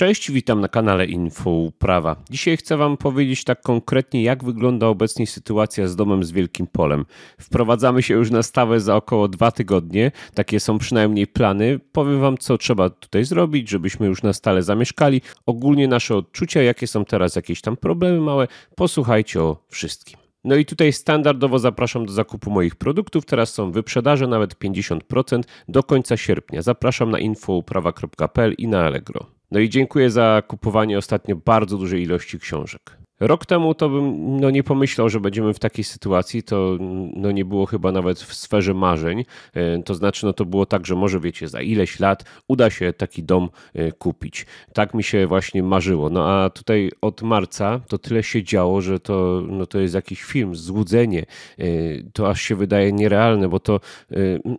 Cześć, witam na kanale Info Prawa. Dzisiaj chcę Wam powiedzieć tak konkretnie, jak wygląda obecnie sytuacja z domem z Wielkim Polem. Wprowadzamy się już na stałe za około dwa tygodnie, takie są przynajmniej plany. Powiem Wam, co trzeba tutaj zrobić, żebyśmy już na stale zamieszkali. Ogólnie nasze odczucia, jakie są teraz jakieś tam problemy małe, posłuchajcie o wszystkim. No i tutaj standardowo zapraszam do zakupu moich produktów. Teraz są wyprzedaże nawet 50% do końca sierpnia. Zapraszam na infouprawa.pl i na Allegro. No i dziękuję za kupowanie ostatnio bardzo dużej ilości książek. Rok temu to bym no, nie pomyślał, że będziemy w takiej sytuacji, to no, nie było chyba nawet w sferze marzeń. E, to znaczy, no to było tak, że może wiecie, za ileś lat uda się taki dom e, kupić. Tak mi się właśnie marzyło. No a tutaj od marca to tyle się działo, że to, no, to jest jakiś film, złudzenie. E, to aż się wydaje nierealne, bo to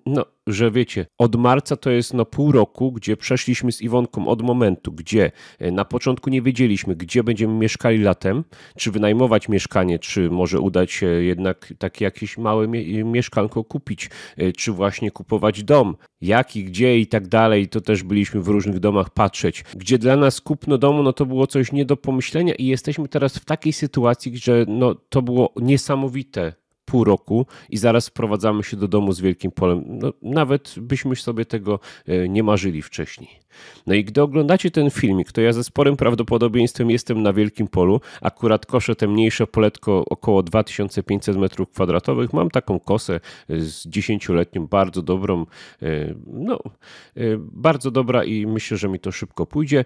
no, że wiecie, od marca to jest no pół roku, gdzie przeszliśmy z Iwonką od momentu, gdzie e, na początku nie wiedzieliśmy, gdzie będziemy mieszkali latem, czy wynajmować mieszkanie, czy może udać się jednak takie jakieś małe mie mieszkanko kupić, e, czy właśnie kupować dom, jaki, gdzie i tak dalej. To też byliśmy w różnych domach patrzeć. Gdzie dla nas kupno domu, no to było coś nie do pomyślenia i jesteśmy teraz w takiej sytuacji, że no to było niesamowite pół roku i zaraz wprowadzamy się do domu z wielkim polem. No, nawet byśmy sobie tego e, nie marzyli wcześniej. No i gdy oglądacie ten filmik, to ja ze sporym prawdopodobieństwem jestem na wielkim polu. Akurat koszę te mniejsze poletko około 2500 m2. Mam taką kosę e, z 10-letnią, bardzo dobrą. E, no, bardzo dobra i myślę, że mi to szybko pójdzie.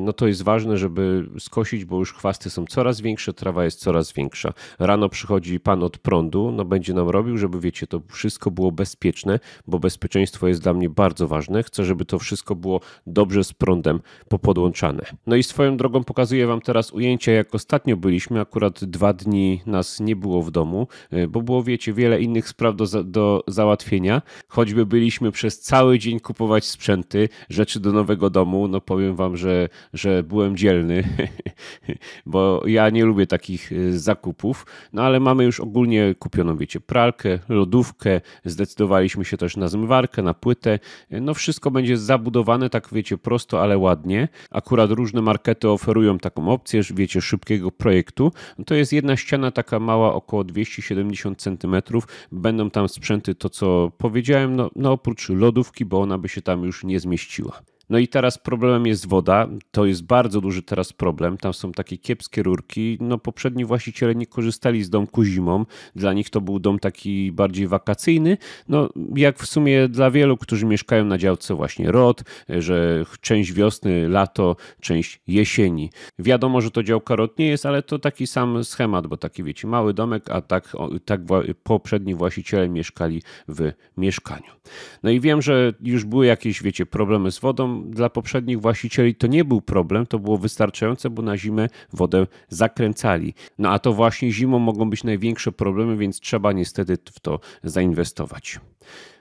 No to jest ważne, żeby skosić, bo już chwasty są coraz większe, trawa jest coraz większa. Rano przychodzi pan od prądu, biznesu no, będzie nam robił, żeby wiecie, to wszystko było bezpieczne, bo bezpieczeństwo jest dla mnie bardzo ważne. Chcę, żeby to wszystko było dobrze z prądem popodłączane. No i swoją drogą pokazuję Wam teraz ujęcia, jak ostatnio byliśmy. Akurat dwa dni nas nie było w domu, y, bo było, wiecie, wiele innych spraw do, do załatwienia. Choćby byliśmy przez cały dzień kupować sprzęty, rzeczy do nowego domu. No powiem Wam, że, że byłem dzielny, bo ja nie lubię takich y, zakupów, no ale mamy już ogólnie kupować kupiono, wiecie, pralkę, lodówkę, zdecydowaliśmy się też na zmywarkę, na płytę. No wszystko będzie zabudowane tak, wiecie, prosto, ale ładnie. Akurat różne markety oferują taką opcję, wiecie, szybkiego projektu. No to jest jedna ściana taka mała, około 270 cm. Będą tam sprzęty to, co powiedziałem, no, no oprócz lodówki, bo ona by się tam już nie zmieściła. No i teraz problemem jest woda. To jest bardzo duży teraz problem. Tam są takie kiepskie rurki. No poprzedni właściciele nie korzystali z domku zimą. Dla nich to był dom taki bardziej wakacyjny. No jak w sumie dla wielu, którzy mieszkają na działce właśnie ROT, że część wiosny, lato, część jesieni. Wiadomo, że to działka ROT nie jest, ale to taki sam schemat, bo taki wiecie, mały domek, a tak, tak poprzedni właściciele mieszkali w mieszkaniu. No i wiem, że już były jakieś wiecie problemy z wodą, dla poprzednich właścicieli to nie był problem, to było wystarczające, bo na zimę wodę zakręcali. No a to właśnie zimą mogą być największe problemy, więc trzeba niestety w to zainwestować.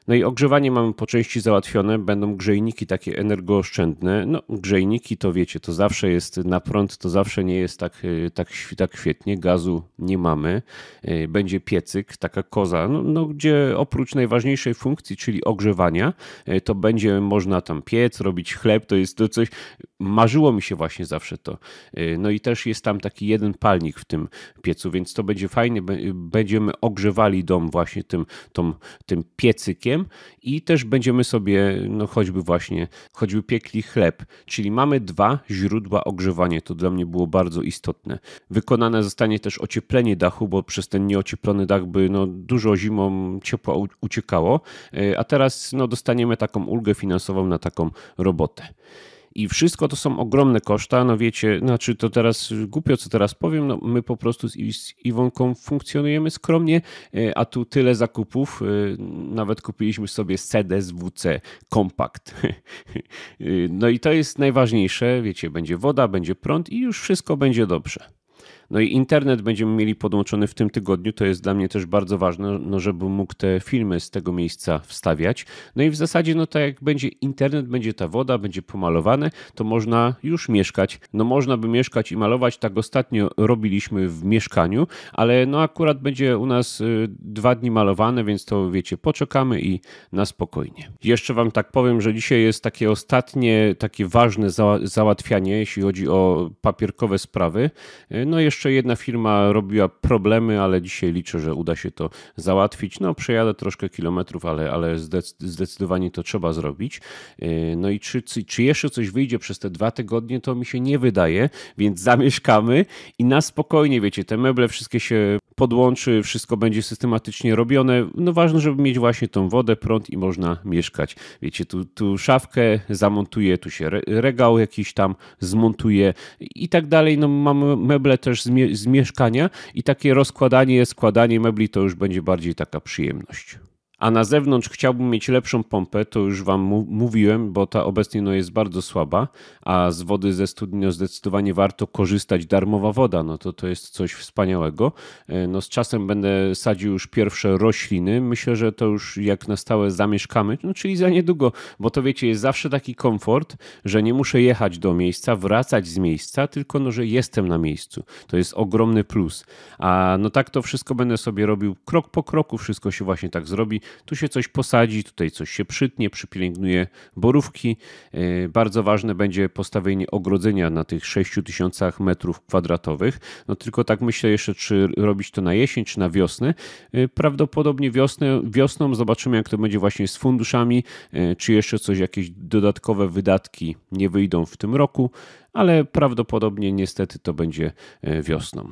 No i ogrzewanie mamy po części załatwione, będą grzejniki takie energooszczędne. No, grzejniki to wiecie, to zawsze jest na prąd, to zawsze nie jest tak, y, tak, tak świetnie, gazu nie mamy. Y, będzie piecyk, taka koza, no, no, gdzie oprócz najważniejszej funkcji, czyli ogrzewania, y, to będzie można tam piec, robić chleb, to jest to coś, marzyło mi się właśnie zawsze to. No i też jest tam taki jeden palnik w tym piecu, więc to będzie fajnie, będziemy ogrzewali dom właśnie tym, tą, tym piecykiem, Bogiem i też będziemy sobie, no choćby właśnie, choćby piekli chleb. Czyli mamy dwa źródła ogrzewania, to dla mnie było bardzo istotne. Wykonane zostanie też ocieplenie dachu, bo przez ten nieocieplony dach by no, dużo zimą ciepła uciekało, e, a teraz no, dostaniemy taką ulgę finansową na taką robotę i wszystko to są ogromne koszta. No wiecie, znaczy to teraz głupio, co teraz powiem, no my po prostu z, Iwonką funkcjonujemy skromnie, e, a tu tyle zakupów. E, nawet kupiliśmy sobie z WC Compact. E, no i to jest najważniejsze, wiecie, będzie woda, będzie prąd i już wszystko będzie dobrze. No i internet będziemy mieli podłączony w tym tygodniu. To jest dla mnie też bardzo ważne, no żebym mógł te filmy z tego miejsca wstawiać. No i w zasadzie, no to tak jak będzie internet, będzie ta woda, będzie pomalowane, to można już mieszkać. No można by mieszkać i malować. Tak ostatnio robiliśmy w mieszkaniu, ale no akurat będzie u nas y, dwa dni malowane, więc to wiecie, poczekamy i na spokojnie. Jeszcze wam tak powiem, że dzisiaj jest takie ostatnie, takie ważne załatwianie, jeśli chodzi o papierkowe sprawy. Y, no jeszcze jeszcze jedna firma robiła problemy, ale dzisiaj liczę, że uda się to załatwić. No, przejadę troszkę kilometrów, ale, ale zdecydowanie to trzeba zrobić. E, no i czy, czy jeszcze coś wyjdzie przez te dwa tygodnie, to mi się nie wydaje, więc zamieszkamy i na spokojnie, wiecie, te meble wszystkie się podłączy, wszystko będzie systematycznie robione. No ważne, żeby mieć właśnie tą wodę, prąd i można mieszkać. Wiecie, tu, tu szafkę zamontuję, tu się regał jakiś tam zmontuje i tak dalej. No mamy meble też z mieszkania i takie rozkładanie, składanie mebli to już będzie bardziej taka przyjemność a na zewnątrz chciałbym mieć lepszą pompę, to już Wam mówiłem, bo ta obecnie no, jest bardzo słaba, a z wody ze studni no, zdecydowanie warto korzystać. Darmowa woda, no to, to jest coś wspaniałego. E, no, z czasem będę sadził już pierwsze rośliny. Myślę, że to już jak na stałe zamieszkamy, no, czyli za niedługo, bo to wiecie, jest zawsze taki komfort, że nie muszę jechać do miejsca, wracać z miejsca, tylko no, że jestem na miejscu. To jest ogromny plus. A no tak to wszystko będę sobie robił krok po kroku, wszystko się właśnie tak zrobi tu się coś posadzi, tutaj coś się przytnie, przypielęgnuje borówki. E, bardzo ważne będzie postawienie ogrodzenia na tych 6000 metrów kwadratowych. No tylko tak myślę jeszcze, czy robić to na jesień, czy na wiosnę. E, prawdopodobnie wiosnę, wiosną zobaczymy, jak to będzie właśnie z funduszami, e, czy jeszcze coś, jakieś dodatkowe wydatki nie wyjdą w tym roku, ale prawdopodobnie niestety to będzie wiosną.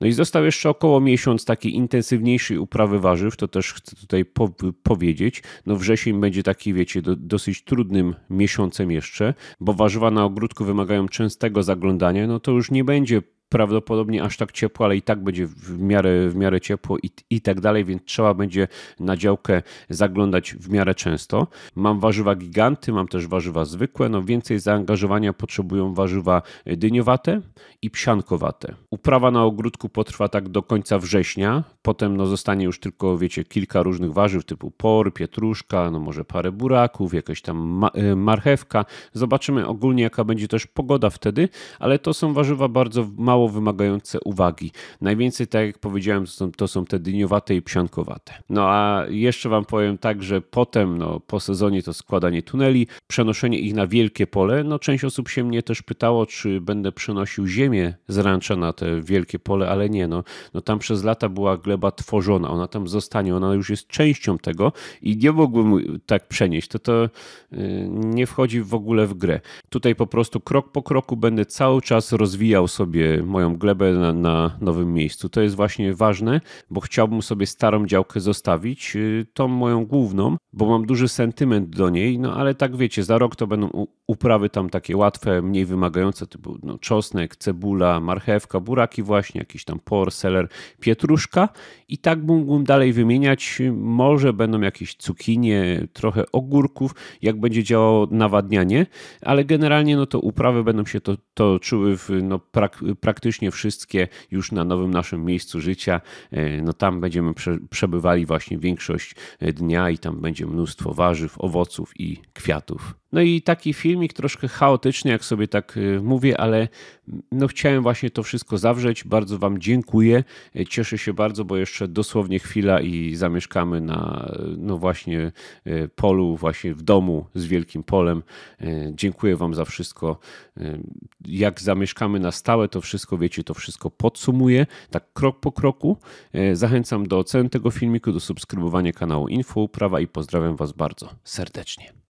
No i został jeszcze około miesiąc takiej intensywniejszej uprawy warzyw, to też chcę tutaj po powiedzieć. No wrzesień będzie taki, wiecie, do, dosyć trudnym miesiącem jeszcze, bo warzywa na ogródku wymagają częstego zaglądania, no to już nie będzie prawdopodobnie aż tak ciepło, ale i tak będzie w miarę, w miarę ciepło i, i tak dalej, więc trzeba będzie na działkę zaglądać w miarę często. Mam warzywa giganty, mam też warzywa zwykłe, no więcej zaangażowania potrzebują warzywa dyniowate i psiankowate. Uprawa na ogródku potrwa tak do końca września, potem no zostanie już tylko, wiecie, kilka różnych warzyw typu por, pietruszka, no może parę buraków, jakaś tam ma e, marchewka. Zobaczymy ogólnie jaka będzie też pogoda wtedy, ale to są warzywa bardzo małe mało wymagające uwagi. Najwięcej, tak jak powiedziałem, to są, to są te dyniowate i psiankowate. No a jeszcze Wam powiem tak, że potem, no, po sezonie to składanie tuneli, przenoszenie ich na wielkie pole. No część osób się mnie też pytało, czy będę przenosił ziemię z rancza na te wielkie pole, ale nie, no, no tam przez lata była gleba tworzona, ona tam zostanie, ona już jest częścią tego i nie mogłem tak przenieść, to to y, nie wchodzi w ogóle w grę. Tutaj po prostu krok po kroku będę cały czas rozwijał sobie moją glebę na, na, nowym miejscu. To jest właśnie ważne, bo chciałbym sobie starą działkę zostawić, y, tą moją główną, bo mam duży sentyment do niej, no ale tak wiecie, za rok to będą uprawy tam takie łatwe, mniej wymagające, typu no, czosnek, cebula, marchewka, buraki właśnie, jakiś tam por, seler, pietruszka i tak mógłbym dalej wymieniać. Y, może będą jakieś cukinie, trochę ogórków, jak będzie działało nawadnianie, ale generalnie no to uprawy będą się to, to czuły w no, prak, prak praktycznie wszystkie już na nowym naszym miejscu życia. E, no tam będziemy przebywali właśnie większość e, dnia i tam będzie mnóstwo warzyw, owoców i kwiatów. No i taki filmik troszkę chaotyczny, jak sobie tak e, mówię, ale no chciałem właśnie to wszystko zawrzeć. Bardzo Wam dziękuję. E, cieszę się bardzo, bo jeszcze dosłownie chwila i zamieszkamy na no właśnie e, polu, właśnie w domu z wielkim polem. E, dziękuję Wam za wszystko. Jak zamieszkamy na stałe, to wszystko wiecie, to wszystko podsumuję, tak krok po kroku. Zachęcam do oceny tego filmiku, do subskrybowania kanału Info Uprawa i pozdrawiam Was bardzo serdecznie.